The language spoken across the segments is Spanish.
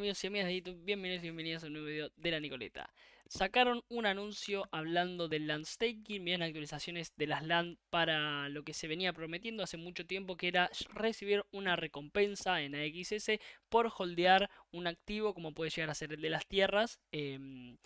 Amigos y amigas de YouTube, bienvenidos y bienvenidas a un nuevo video de la Nicoleta. Sacaron un anuncio hablando del land staking, bien actualizaciones de las land para lo que se venía prometiendo hace mucho tiempo, que era recibir una recompensa en AXS por holdear un activo, como puede llegar a ser el de las tierras, em,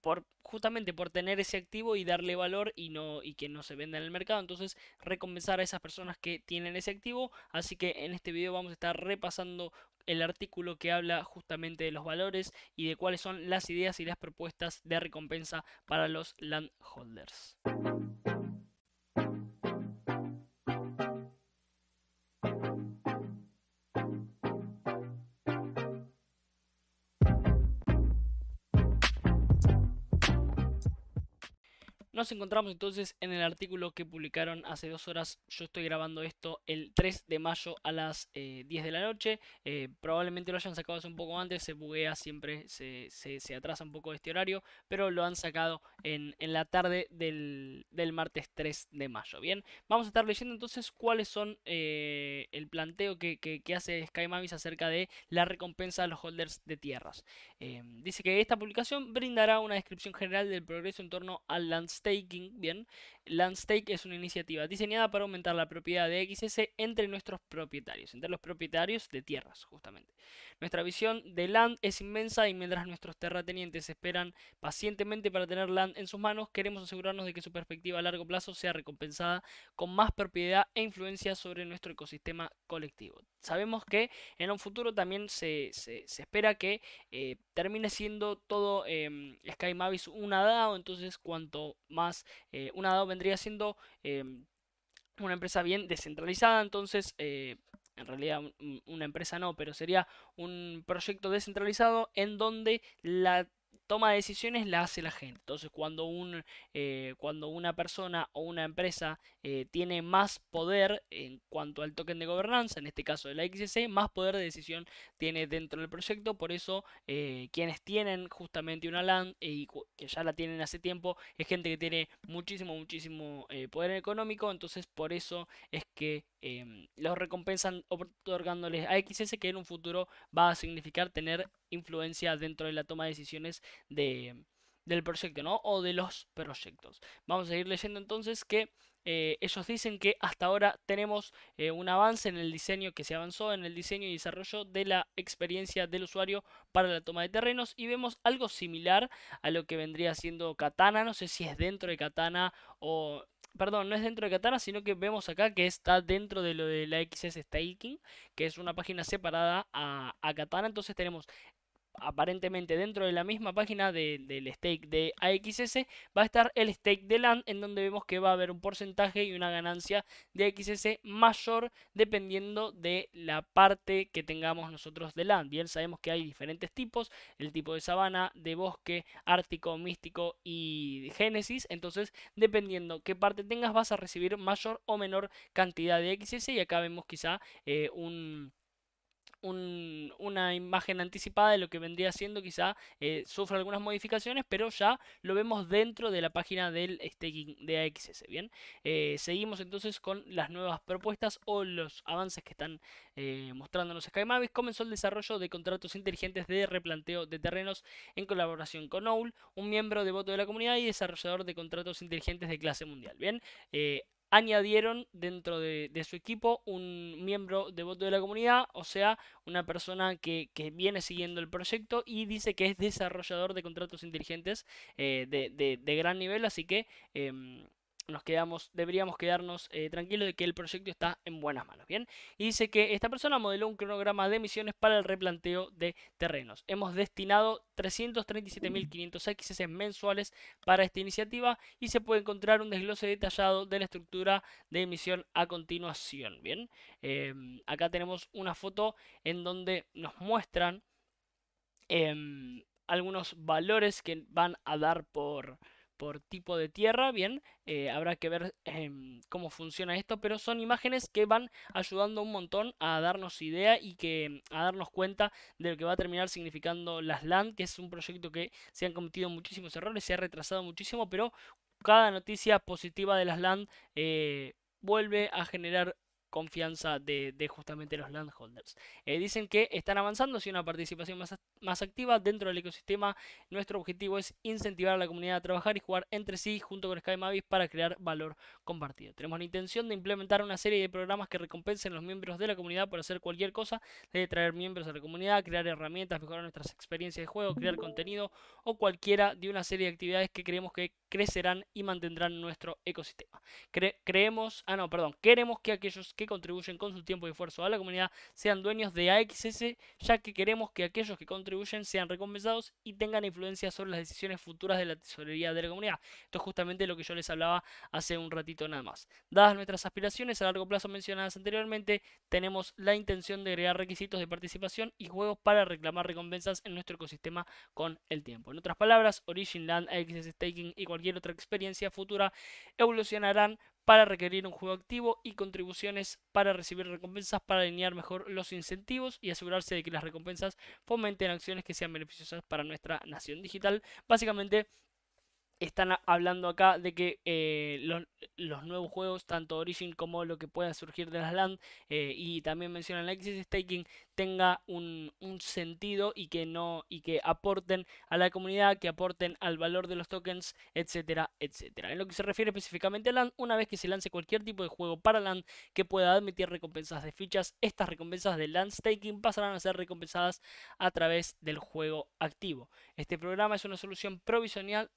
por, justamente por tener ese activo y darle valor y no y que no se venda en el mercado entonces recompensar a esas personas que tienen ese activo así que en este video vamos a estar repasando el artículo que habla justamente de los valores y de cuáles son las ideas y las propuestas de recompensa para los landholders. Nos encontramos entonces en el artículo que publicaron hace dos horas. Yo estoy grabando esto el 3 de mayo a las 10 eh, de la noche. Eh, probablemente lo hayan sacado hace un poco antes, se buguea siempre, se, atrasa un poco este horario, pero lo han sacado en, la tarde del, martes 3 de mayo. Bien, vamos a estar leyendo entonces cuáles son eh, el planteo que, hace SkyMavis acerca de la recompensa a los holders de tierras. dice que esta publicación brindará una descripción general del progreso en torno al lance tây kính biến Land Landstake es una iniciativa diseñada para aumentar la propiedad de XS entre nuestros propietarios, entre los propietarios de tierras, justamente. Nuestra visión de land es inmensa y mientras nuestros terratenientes esperan pacientemente para tener land en sus manos, queremos asegurarnos de que su perspectiva a largo plazo sea recompensada con más propiedad e influencia sobre nuestro ecosistema colectivo. Sabemos que en un futuro también se, espera que eh, termine siendo todo em, Sky Mavis un DAO, entonces cuanto más un eh, una DAO vendría siendo em, una empresa bien descentralizada, entonces eh, en realidad una empresa no, pero sería un proyecto descentralizado en donde la toma de decisiones la hace la gente. Entonces, cuando, un, eh, cuando una persona o una empresa eh, tiene más poder en cuanto al token de gobernanza, en este caso de la más poder de decisión tiene dentro del proyecto. Por eso, eh, quienes tienen justamente una LAN y que ya la tienen hace tiempo, es gente que tiene muchísimo, muchísimo poder económico. Entonces, por eso es que em, los recompensan otorgándoles a XS que en un futuro va a significar tener influencia dentro de la toma de decisiones de, del proyecto, ¿no? O de los proyectos. Vamos a ir leyendo entonces que eh, ellos dicen que hasta ahora tenemos eh, un avance en el diseño, que se avanzó en el diseño y desarrollo de la experiencia del usuario para la toma de terrenos y vemos algo similar a lo que vendría siendo Katana, no sé si es dentro de Katana o... Perdón, no es dentro de Katana, sino que vemos acá que está dentro de lo de la XS Staking, que es una página separada a, a Katana. Entonces tenemos aparentemente dentro de la misma página del stake de AXS va a estar el stake de LAND en donde vemos que va a haber un porcentaje y una ganancia de AXS mayor dependiendo de la parte que tengamos nosotros de LAND. Bien, sabemos que hay diferentes tipos, el tipo de sabana, de bosque, ártico, místico y génesis, entonces dependiendo qué parte tengas vas a recibir mayor o menor cantidad de XS y acá vemos quizá eh, un una imagen anticipada de lo que vendría siendo, quizá eh, sufra algunas modificaciones, pero ya lo vemos dentro de la página del staking de AXS. Bien, eh, seguimos entonces con las nuevas propuestas o los avances que están eh, mostrándonos SkyMavis. Comenzó el desarrollo de contratos inteligentes de replanteo de terrenos en colaboración con OWL, un miembro devoto de la comunidad y desarrollador de contratos inteligentes de clase mundial. Bien, eh, añadieron dentro de, su equipo un miembro devoto de la comunidad, o sea, una persona que, viene siguiendo el proyecto y dice que es desarrollador de contratos inteligentes eh, de, gran nivel, así que em, nos quedamos, deberíamos quedarnos eh, tranquilos de que el proyecto está en buenas manos, ¿bien? Y dice que esta persona modeló un cronograma de emisiones para el replanteo de terrenos. Hemos destinado 337.500 XS mensuales para esta iniciativa y se puede encontrar un desglose detallado de la estructura de emisión a continuación, ¿bien? Em, acá tenemos una foto en donde nos muestran em, algunos valores que van a dar por por tipo de tierra, bien, eh, habrá que ver em, cómo funciona esto, pero son imágenes que van ayudando un montón a darnos idea y que a darnos cuenta de lo que va a terminar significando las Land, que es un proyecto que se han cometido muchísimos errores, se ha retrasado muchísimo, pero cada noticia positiva de las Land eh, vuelve a generar confianza de, justamente los landholders. Eh, dicen que están avanzando si una participación más más activa dentro del ecosistema. Nuestro objetivo es incentivar a la comunidad a trabajar y jugar entre sí junto con Sky Mavis para crear valor compartido. Tenemos la intención de implementar una serie de programas que recompensen a los miembros de la comunidad por hacer cualquier cosa, desde traer miembros a la comunidad, crear herramientas, mejorar nuestras experiencias de juego, crear contenido o cualquiera de una serie de actividades que creemos que crecerán y mantendrán nuestro ecosistema. creemos, ah no, perdón, queremos que aquellos que contribuyen con su tiempo y esfuerzo a la comunidad sean dueños de AXS, ya que queremos que aquellos que contribuyen sean recompensados y tengan influencia sobre las decisiones futuras de la tesorería de la comunidad. Esto es justamente lo que yo les hablaba hace un ratito nada más. Dadas nuestras aspiraciones a largo plazo mencionadas anteriormente, tenemos la intención de agregar requisitos de participación y juegos para reclamar recompensas en nuestro ecosistema con el tiempo. En otras palabras, Origin Land, XS Staking y cualquier otra experiencia futura evolucionarán para requerir un juego activo y contribuciones para recibir recompensas para alinear mejor los incentivos y asegurarse de que las recompensas fomenten acciones que sean beneficiosas para nuestra nación digital. Básicamente están hablando acá de que eh, los, nuevos juegos, tanto Origin como lo que pueda surgir de las LAN, eh, y también mencionan el Exit Staking, tenga un, sentido y que no y que aporten a la comunidad, que aporten al valor de los tokens, etcétera, etcétera. En lo que se refiere específicamente a LAN, una vez que se lance cualquier tipo de juego para LAN que pueda admitir recompensas de fichas, estas recompensas de LAN Staking pasarán a ser recompensadas a través del juego activo. Este programa es una solución provisional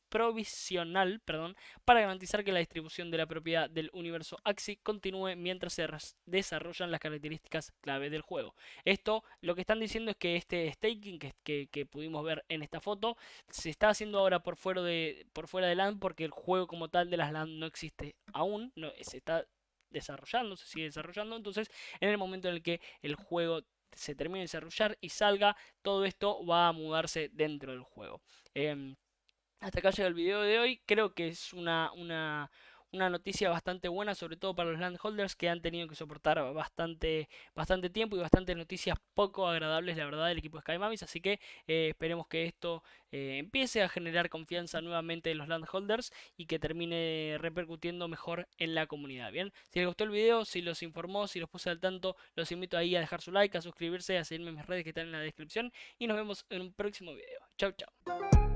perdón, para garantizar que la distribución de la propiedad del universo Axi continúe mientras se desarrollan las características clave del juego. Esto lo que están diciendo es que este staking que, pudimos ver en esta foto se está haciendo ahora por fuera, de, por fuera de LAN porque el juego como tal de las LAN no existe aún, no, se está desarrollando, se sigue desarrollando, entonces en el momento en el que el juego se termine de desarrollar y salga, todo esto va a mudarse dentro del juego. Em, hasta acá llega el video de hoy. Creo que es una, noticia bastante buena, sobre todo para los landholders que han tenido que soportar bastante, bastante tiempo y bastantes noticias poco agradables, la verdad, del equipo Sky Mavis. Así que eh, esperemos que esto eh, empiece a generar confianza nuevamente en los landholders y que termine repercutiendo mejor en la comunidad. Bien, si les gustó el video, si los informó, si los puse al tanto, los invito ahí a dejar su like, a suscribirse, a seguirme en mis redes que están en la descripción y nos vemos en un próximo video. chao chao